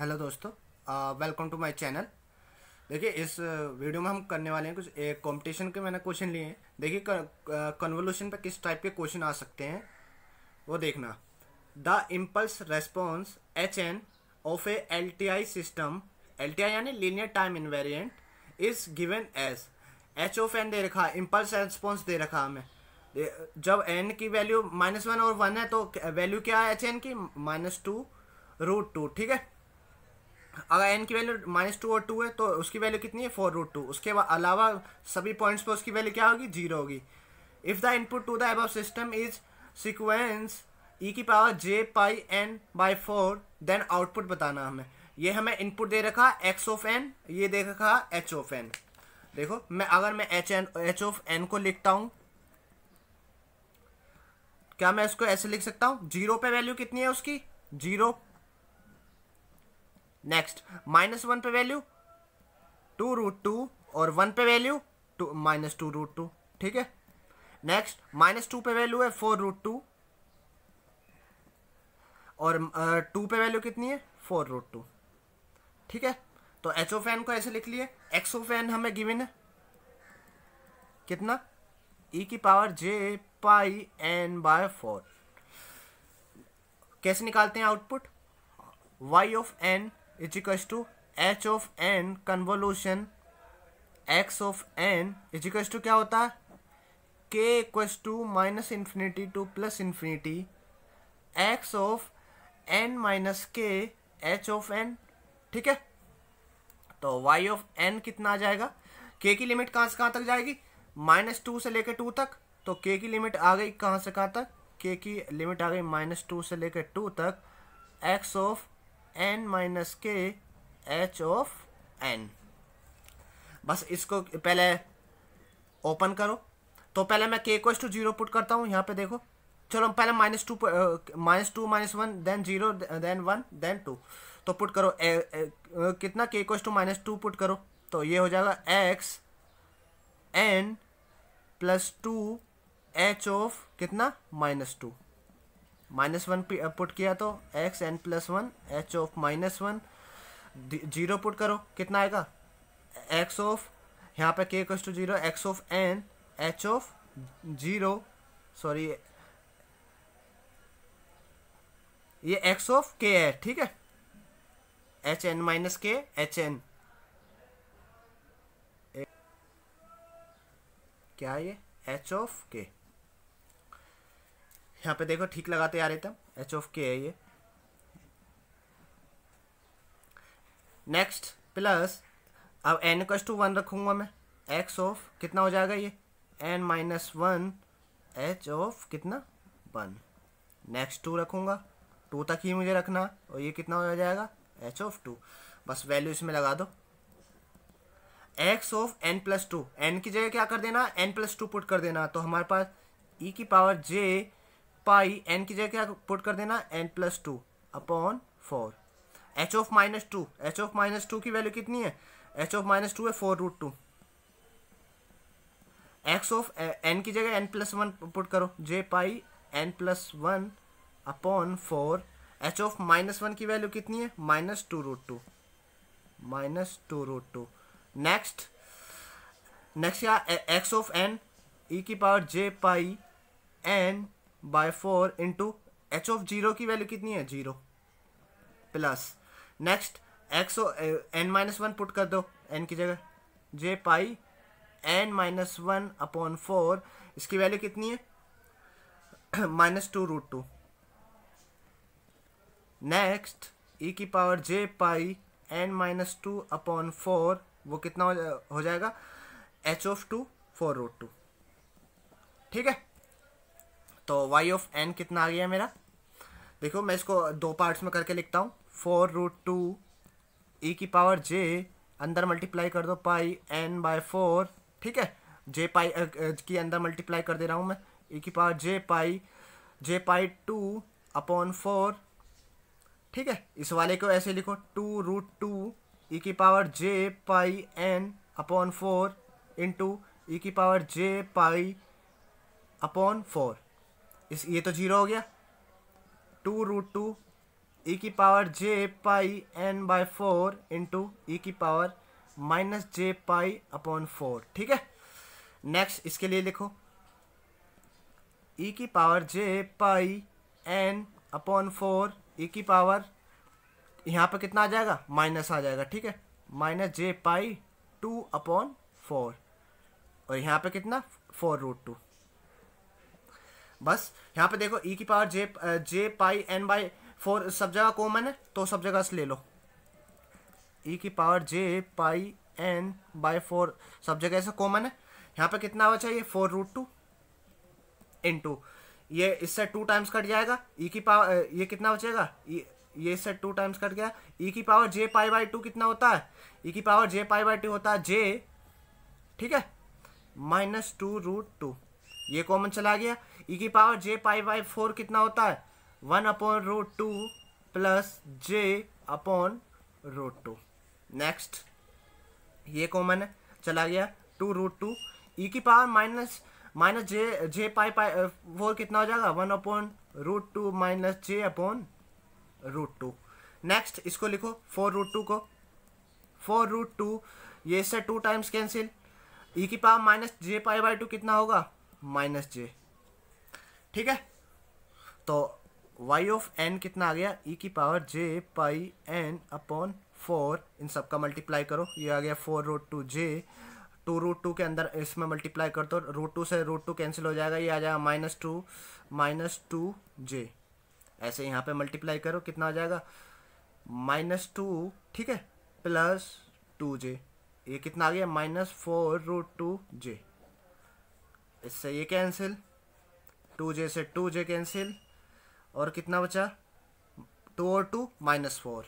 hello दोस्तों welcome to my channel देखिए इस वीडियो में हम करने वाले हैं कुछ एक कंपटीशन के मैंने क्वेश्चन लिए हैं देखिए कन्वोल्यूशन पर किस टाइप के क्वेश्चन आ सकते हैं वो देखना the impulse response H N of A L T I system L T I यानी linear time invariant is given as H of N दे रखा इम्पल्स रेस्पॉन्स दे रखा हमें जब एन की वैल्यू माइनस वन और वन है तो वैल्यू क्या है एच एन की माइनस टू रूट टू ठीक है अगर एन की वैल्यू माइनस टू और टू है तो उसकी वैल्यू कितनी है फोर रूट टू उसके अलावा सभी पॉइंट्स पर उसकी वैल्यू क्या होगी जीरो होगी if the input to the एब सिस्टम इज सिक्वेंस ई की power J pi N by four then output बताना हमें ये हमें इनपुट दे रखा एक्स ऑफ एन ये दे रखा एच ऑफ एन देखो मैं अगर मैं H N H of N को लिखता हूँ क्या मैं इसको ऐसे लिख सकता हूँ जीरो पे वैल्यू कितनी है उसकी जीरो नेक्स्ट माइनस वन पे वैल्यू टू रूट टू और वन पे value two minus two root two ठीक है नेक्स्ट माइनस टू पे वैल्यू है फोर रूट टू और टू uh, पे वैल्यू कितनी है फोर रूट टू ठीक है तो एच ओ फैन को ऐसे लिख लिए एक्स ओ फैन हमें गिवन है कितना ई e की power J pi N by four कैसे निकालते हैं output Y of N is equals to H of N convolution x of N is equals to क्या होता है K equals to minus infinity to plus infinity X of N minus K H of N ठीक है तो y of N कितना आ जाएगा के की लिमिट कहाँ से कहाँ तक जाएगी माइनस टू से लेकर टू तक तो के की लिमिट आ गई कहाँ से कहाँ तक के की लिमिट आ गई माइनस टू से लेकर टू तक X of N minus K H of N बस इसको पहले ओपन करो तो पहले मैं के क्वेश्चन टू जीरो पुट करता हूँ यहाँ पे देखो चलो पहले minus two minus two minus one then zero then one then two तो पुट करो ए, ए, कितना K question two minus two put करो तो ये हो जाएगा X N plus two H of कितना minus two minus one put किया तो X N plus one H of minus one zero put करो कितना आएगा एक्स ऑफ यहाँ पे K equals to zero X of N H of zero sorry ये X of K है ठीक है H N minus K H N क्या ये एच ऑफ के यहाँ पे देखो ठीक लगाते आ रहे थे एच ऑफ के है ये नेक्स्ट प्लस अब एन कस टू वन रखूंगा मैं एक्स ऑफ कितना हो जाएगा ये N minus one H of कितना वन नेक्स्ट टू रखूंगा टू तक ही मुझे रखना और ये कितना हो जाएगा एच ऑफ टू बस वैल्यू इसमें लगा दो X of N plus two N की जगह क्या कर देना एन प्लस टू पुट कर देना तो हमारे पास ई e की पावर जे पाई एन की जगह क्या पुट कर देना N plus two upon four H of minus two H of minus two की वैल्यू कितनी है एच ऑफ माइनस टू है four root two X of N की जगह एन प्लस वन पुट करो J pi N plus one upon four H of minus one की value कितनी है minus two root two minus two root two next next क्या X of N E की power J pi N by four into H of zero की value कितनी है zero plus next X N minus one put कर दो N की जगह J pi N minus one upon four इसकी value कितनी है minus two root two next E की पावर जे pi N minus two upon four वो कितना हो जाएगा H of two four root two ठीक है तो वाई ऑफ एन कितना आ गया मेरा देखो मैं इसको दो पार्ट्स में करके लिखता हूँ फोर रूट टू ई की पावर जे अंदर मल्टीप्लाई कर दो पाई एन बाय फोर ठीक है जे पाई की अंदर मल्टीप्लाई कर दे रहा हूँ मैं ई e की पावर जे pi J pi two upon four ठीक है इस वाले को ऐसे लिखो टू रूट टू ई की पावर जे pi N upon four into E की पावर जे पाई अपॉन फोर इस ये तो जीरो हो गया two root two E e की power J pi N by four into E e की power minus J pi upon four ठीक है नेक्स्ट इसके लिए लिखो ई e की पावर जे पाई एन अपॉन फोर ई की पावर यहाँ पर कितना आ जाएगा माइनस आ जाएगा ठीक है minus J pi two upon four और यहाँ पे कितना फोर रूट टू बस यहाँ पे देखो ई e की power J J pi N by four सब जगह कॉमन है तो सब जगह से ले लो ई e की power J pi N by four सब जगह से कॉमन है यहाँ पे कितना हुआ चाहिए four root two into ये इससे टू टाइम्स कट जाएगा ई e की पावर ये कितना बचेगा ये इससे टू टाइम्स कट गया ई की power J pi by two कितना होता है ई की power J pi by two होता है जे ठीक है माइनस टू रूट टू ये कॉमन चला गया ई e की power J pi by four कितना होता है one upon root two plus J upon root two next ये कॉमन है चला गया टू रूट टू ई की power minus minus J J pi pi four कितना हो जाएगा one upon root two minus J upon root two next इसको लिखो फोर रूट टू को फोर रूट टू ये इससे टू टाइम्स कैंसिल ई की power minus J pi by two कितना होगा माइनस जे ठीक है तो वाई ऑफ एन कितना आ गया ई e की पावर जे पाई एन अपॉन फोर इन सब का मल्टीप्लाई करो ये आ गया four root two J two root two के अंदर इसमें मल्टीप्लाई कर दो रूट टू से रूट टू कैंसिल हो जाएगा ये आ जाएगा minus two minus two J ऐसे यहाँ पे मल्टीप्लाई करो कितना आ जाएगा माइनस टू ठीक है प्लस टू जे ये कितना आ गया minus four root two J इससे ये कैंसिल टू जे से टू जे कैंसिल और कितना बचा टू और टू माइनस फोर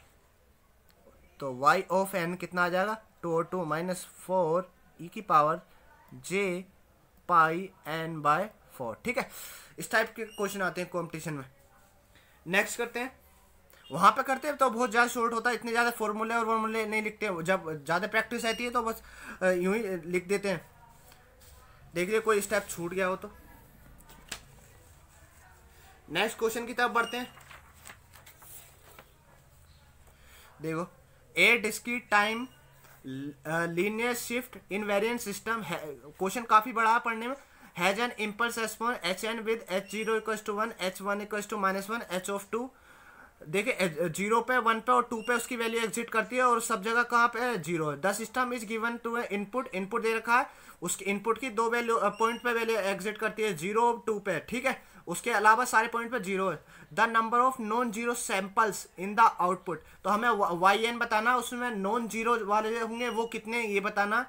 तो y ऑफ n कितना आ जाएगा टू और टू माइनस फोर ई की power J pi N by four ठीक है इस टाइप के क्वेश्चन आते हैं कंपटीशन में नेक्स्ट करते हैं वहाँ पे करते हैं तो बहुत ज़्यादा शॉर्ट होता है इतने ज़्यादा फॉर्मूले और वार्मूले नहीं लिखते जब ज़्यादा प्रैक्टिस आती है तो बस यूं ही लिख देते हैं देख लिया कोई स्टेप छूट गया हो तो नेक्स्ट क्वेश्चन की तरफ बढ़ते हैं देखो a discrete time linear shift invariant system question काफी बड़ा है पढ़ने में has an impulse response H n with h zero equals to one h one equals to minus one H of two देखिए जीरो पे one पे और to पे उसकी वैल्यू एग्जिट करती है और सब जगह कहाँ पे है zero the system is given to है इनपुट इनपुट दे रखा है उसकी इनपुट की दो वैल्यू पॉइंट पे वैल्यू एग्जिट करती है जीरो टू पे ठीक है उसके अलावा सारे पॉइंट पे जीरो है the number of non zero samples in the output तो हमें वाई एन बताना उसमें नॉन जीरो वाले होंगे वो कितने ये बताना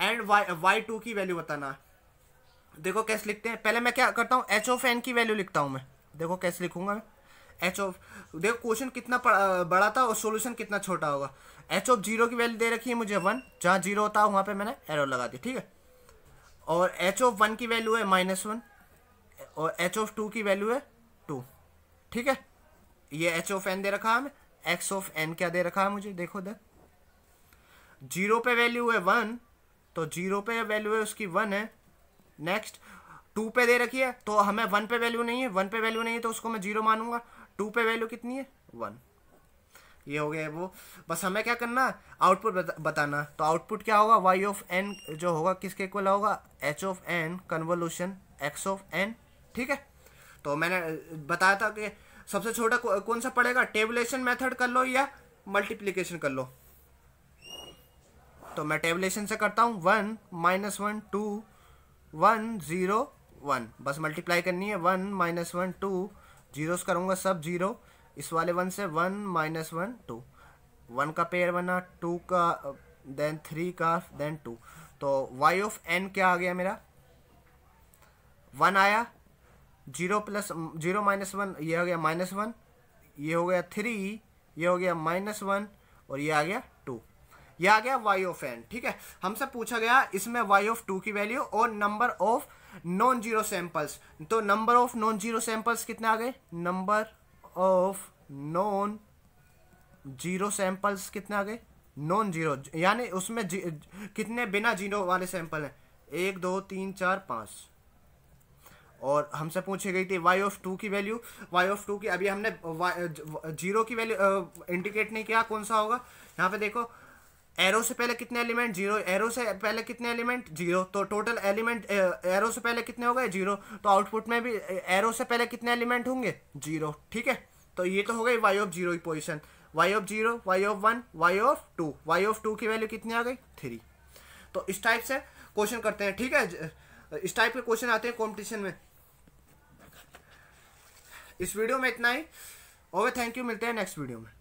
एंड वाई वाई टू की वैल्यू बताना देखो कैसे लिखते हैं पहले मैं क्या करता हूँ एच ऑफ एन की वैल्यू लिखता हूँ मैं देखो कैसे लिखूंगा मैं एच ऑफ देखो क्वेश्चन कितना बड़ा था और सोल्यूशन कितना छोटा होगा एच ऑफ जीरो की वैल्यू दे रखी है मुझे वन जहाँ जीरो होता है वहाँ पे मैंने एरो लगा दी ठीक है और एच ऑफ वन की वैल्यू है माइनस वन और एच ऑफ टू की वैल्यू है टू ठीक है ये एच ऑफ एन दे रखा है हमें एक्स ऑफ एन क्या दे रखा है मुझे देखो दे जीरो पे वैल्यू है वन तो जीरो पे वैल्यू है उसकी वन है नेक्स्ट टू पे दे रखी है तो हमें वन पे वैल्यू नहीं है वन पे वैल्यू नहीं है तो उसको मैं जीरो मानूंगा टू पे वैल्यू कितनी है वन ये हो गया वो बस हमें क्या करना आउटपुट बताना तो आउटपुट क्या होगा वाई ऑफ एन जो होगा किसके इक्वल होगा h of N convolution x of N ठीक है तो मैंने बताया था कि सबसे छोटा कौन सा पड़ेगा टेबलेशन मेथड कर लो या मल्टीप्लीकेशन कर लो तो मैं टेबलेशन से करता हूँ one minus one two one zero one बस मल्टीप्लाई करनी है one minus one two zeros करूँगा सब जीरो इस वाले वन से one minus one two one का पेयर बना टू का देन थ्री का देन टू तो वाई ऑफ एन क्या आ गया मेरा वन आया zero plus zero minus one ये हो गया माइनस वन ये हो गया थ्री ये हो गया माइनस वन और ये आ गया टू ये आ गया वाई ऑफ एन ठीक है हमसे पूछा गया इसमें वाई ऑफ टू की वैल्यू और number of non zero samples तो number of non zero samples कितने आ गए number of non zero samples कितने आ गए नॉन जीरो यानी उसमें कितने बिना जीरो वाले सैंपल हैं एक दो तीन चार पाँच और हमसे पूछी गई थी वाई ऑफ टू की वैल्यू वाई ऑफ टू की अभी हमने जीरो की वैल्यू इंडिकेट नहीं किया कौन सा होगा यहाँ पे देखो एरो से पहले कितने एलिमेंट जीरो एरो से पहले कितने एलिमेंट जीरो तो टोटल एलिमेंट एरो से पहले कितने हो गए जीरो तो आउटपुट में भी एरो से पहले कितने एलिमेंट होंगे जीरो ठीक है तो ये तो हो गई वाई ऑफ जीरो की position y of zero y of one y of two y of two की वैल्यू कितनी आ गई थ्री तो इस टाइप से क्वेश्चन करते हैं ठीक है इस टाइप के क्वेश्चन आते हैं कॉम्पिटिशन में इस वीडियो में इतना ही ओके थैंक यू मिलते हैं नेक्स्ट वीडियो में